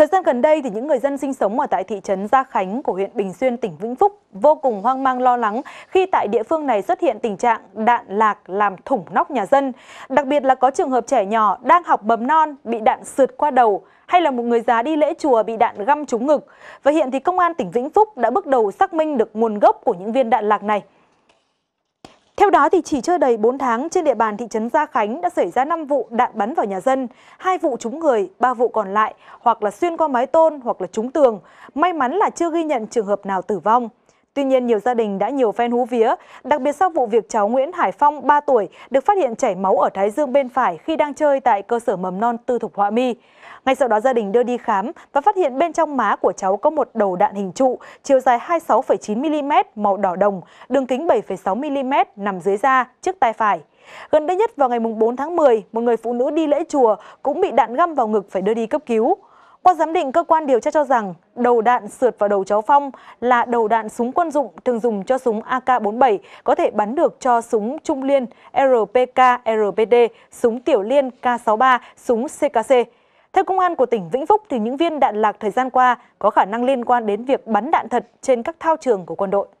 Thời gian gần đây thì những người dân sinh sống ở tại thị trấn Gia Khánh của huyện Bình Xuyên, tỉnh Vĩnh Phúc vô cùng hoang mang lo lắng khi tại địa phương này xuất hiện tình trạng đạn lạc làm thủng nóc nhà dân. Đặc biệt là có trường hợp trẻ nhỏ đang học mầm non bị đạn sượt qua đầu hay là một người già đi lễ chùa bị đạn găm trúng ngực. Và hiện thì công an tỉnh Vĩnh Phúc đã bước đầu xác minh được nguồn gốc của những viên đạn lạc này. Theo đó, thì chỉ chưa đầy 4 tháng trên địa bàn thị trấn Gia Khánh đã xảy ra 5 vụ đạn bắn vào nhà dân, hai vụ trúng người, ba vụ còn lại hoặc là xuyên qua mái tôn hoặc là trúng tường. May mắn là chưa ghi nhận trường hợp nào tử vong. Tuy nhiên, nhiều gia đình đã nhiều phen hú vía, đặc biệt sau vụ việc cháu Nguyễn Hải Phong 3 tuổi được phát hiện chảy máu ở Thái Dương bên phải khi đang chơi tại cơ sở mầm non tư thục Họa Mi. Ngay sau đó gia đình đưa đi khám và phát hiện bên trong má của cháu có một đầu đạn hình trụ chiều dài 26,9mm màu đỏ đồng, đường kính 7,6mm nằm dưới da, trước tay phải. Gần đây nhất vào ngày 4 tháng 10, một người phụ nữ đi lễ chùa cũng bị đạn găm vào ngực phải đưa đi cấp cứu. Qua giám định, cơ quan điều tra cho rằng đầu đạn sượt vào đầu cháu Phong là đầu đạn súng quân dụng thường dùng cho súng AK-47, có thể bắn được cho súng trung liên RPK, RPD, súng tiểu liên K63, súng CKC. Theo công an của tỉnh Vĩnh Phúc, thì những viên đạn lạc thời gian qua có khả năng liên quan đến việc bắn đạn thật trên các thao trường của quân đội.